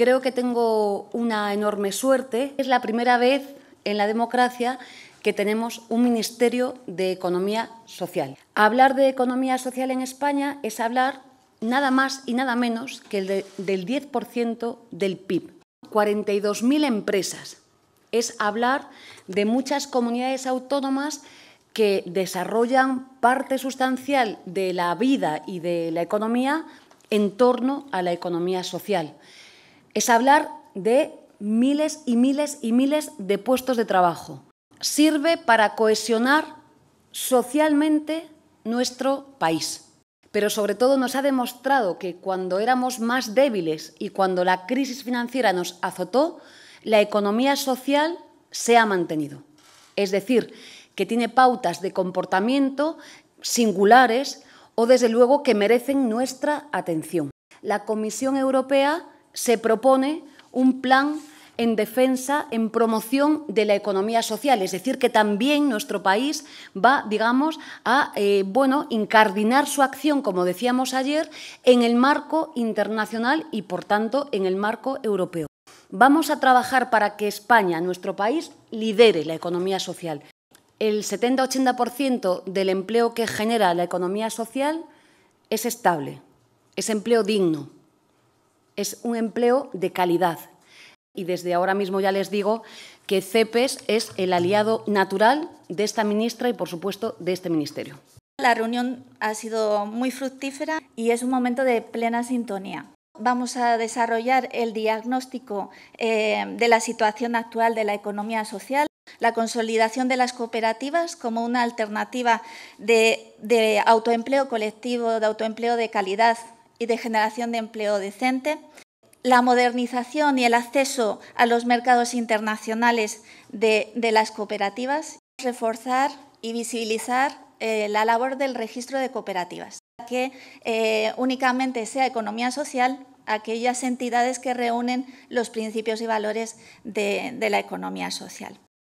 Creo que tengo una enorme suerte. Es la primera vez en la democracia que tenemos un Ministerio de Economía Social. Hablar de economía social en España es hablar nada más y nada menos que del 10% del PIB. 42.000 empresas. Es hablar de muchas comunidades autónomas que desarrollan parte sustancial de la vida y de la economía en torno a la economía social es hablar de miles y miles y miles de puestos de trabajo. Sirve para cohesionar socialmente nuestro país. Pero sobre todo nos ha demostrado que cuando éramos más débiles y cuando la crisis financiera nos azotó, la economía social se ha mantenido. Es decir, que tiene pautas de comportamiento singulares o desde luego que merecen nuestra atención. La Comisión Europea se propone un plan en defensa, en promoción de la economía social. Es decir, que también nuestro país va, digamos, a eh, incardinar su acción, como decíamos ayer, en el marco internacional y, por tanto, en el marco europeo. Vamos a trabajar para que España, nuestro país, lidere la economía social. El 70-80% del empleo que genera la economía social es estable, es empleo digno es un empleo de calidad. Y desde ahora mismo ya les digo que CEPES es el aliado natural de esta ministra y, por supuesto, de este ministerio. La reunión ha sido muy fructífera y es un momento de plena sintonía. Vamos a desarrollar el diagnóstico eh, de la situación actual de la economía social, la consolidación de las cooperativas como una alternativa de autoempleo colectivo, de autoempleo de calidad y de generación de empleo decente, la modernización y el acceso a los mercados internacionales de, las cooperativas, reforzar y visibilizar eh, la labor del registro de cooperativas, que eh, únicamente sea economía social aquellas entidades que reúnen los principios y valores de la economía social.